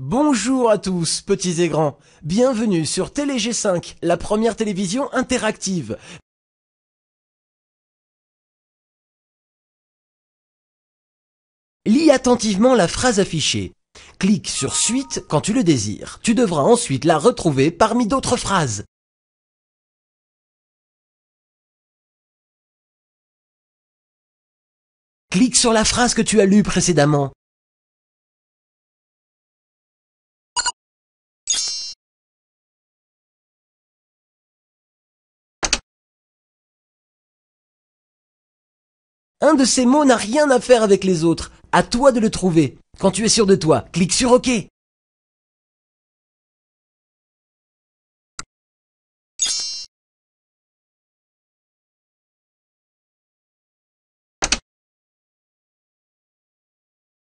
Bonjour à tous, petits et grands. Bienvenue sur Télé g 5 la première télévision interactive. Lis attentivement la phrase affichée. Clique sur Suite quand tu le désires. Tu devras ensuite la retrouver parmi d'autres phrases. Clique sur la phrase que tu as lue précédemment. Un de ces mots n'a rien à faire avec les autres. À toi de le trouver. Quand tu es sûr de toi, clique sur OK.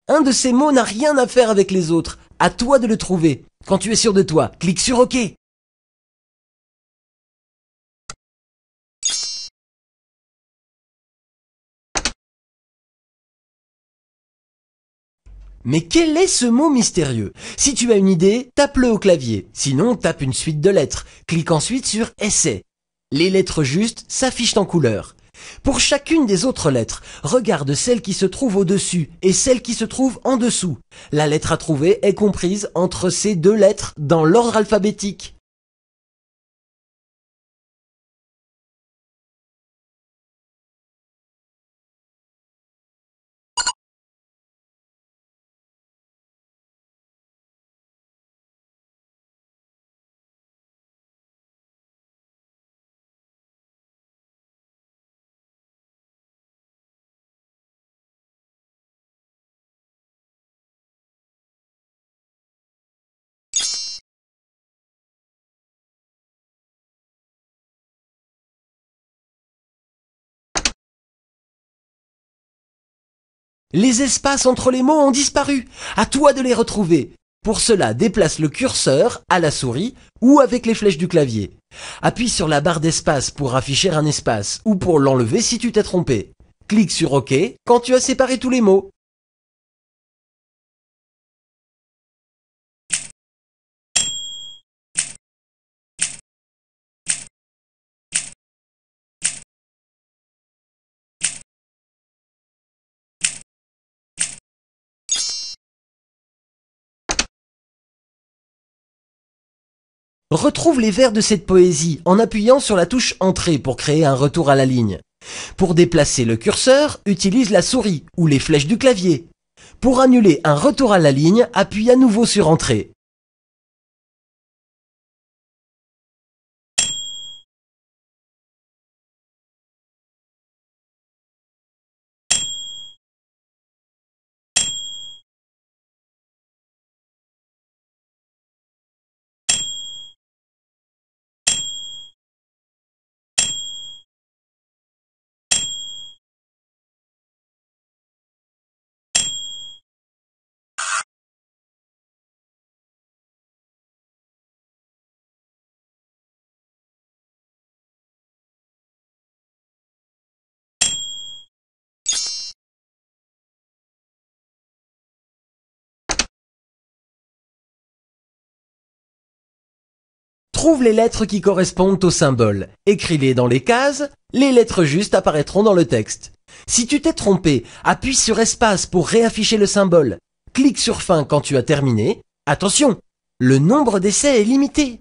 Un de ces mots n'a rien à faire avec les autres. À toi de le trouver. Quand tu es sûr de toi, clique sur OK. Mais quel est ce mot mystérieux Si tu as une idée, tape-le au clavier. Sinon, tape une suite de lettres. Clique ensuite sur Essai. Les lettres justes s'affichent en couleur. Pour chacune des autres lettres, regarde celle qui se trouve au-dessus et celle qui se trouve en dessous. La lettre à trouver est comprise entre ces deux lettres dans l'ordre alphabétique. Les espaces entre les mots ont disparu. À toi de les retrouver. Pour cela, déplace le curseur à la souris ou avec les flèches du clavier. Appuie sur la barre d'espace pour afficher un espace ou pour l'enlever si tu t'es trompé. Clique sur OK quand tu as séparé tous les mots. Retrouve les vers de cette poésie en appuyant sur la touche Entrée pour créer un retour à la ligne. Pour déplacer le curseur, utilise la souris ou les flèches du clavier. Pour annuler un retour à la ligne, appuie à nouveau sur Entrée. Trouve les lettres qui correspondent au symbole. Écris-les dans les cases, les lettres justes apparaîtront dans le texte. Si tu t'es trompé, appuie sur espace pour réafficher le symbole. Clique sur fin quand tu as terminé. Attention, le nombre d'essais est limité.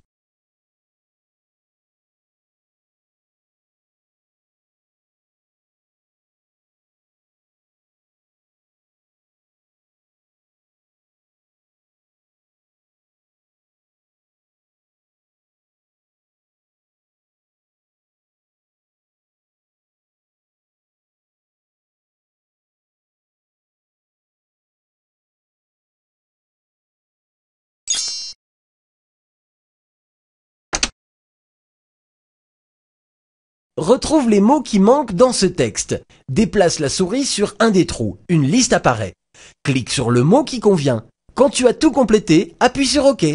Retrouve les mots qui manquent dans ce texte. Déplace la souris sur un des trous. Une liste apparaît. Clique sur le mot qui convient. Quand tu as tout complété, appuie sur OK.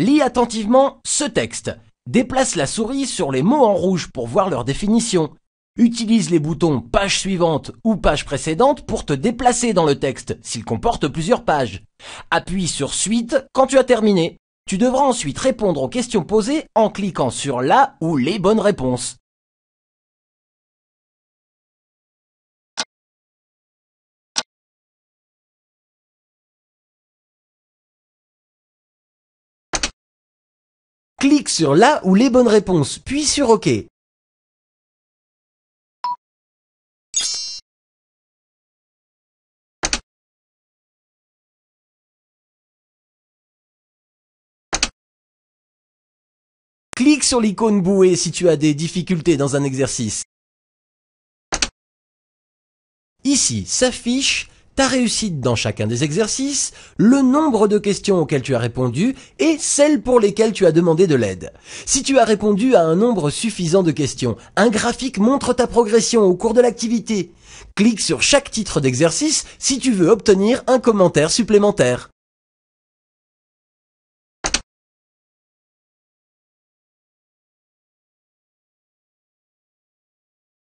Lis attentivement ce texte. Déplace la souris sur les mots en rouge pour voir leur définition. Utilise les boutons page suivante ou page précédente pour te déplacer dans le texte s'il comporte plusieurs pages. Appuie sur suite quand tu as terminé. Tu devras ensuite répondre aux questions posées en cliquant sur la ou les bonnes réponses. Clique sur là ou les bonnes réponses, puis sur OK. Clique sur l'icône bouée si tu as des difficultés dans un exercice. Ici s'affiche ta réussite dans chacun des exercices, le nombre de questions auxquelles tu as répondu et celles pour lesquelles tu as demandé de l'aide. Si tu as répondu à un nombre suffisant de questions, un graphique montre ta progression au cours de l'activité. Clique sur chaque titre d'exercice si tu veux obtenir un commentaire supplémentaire.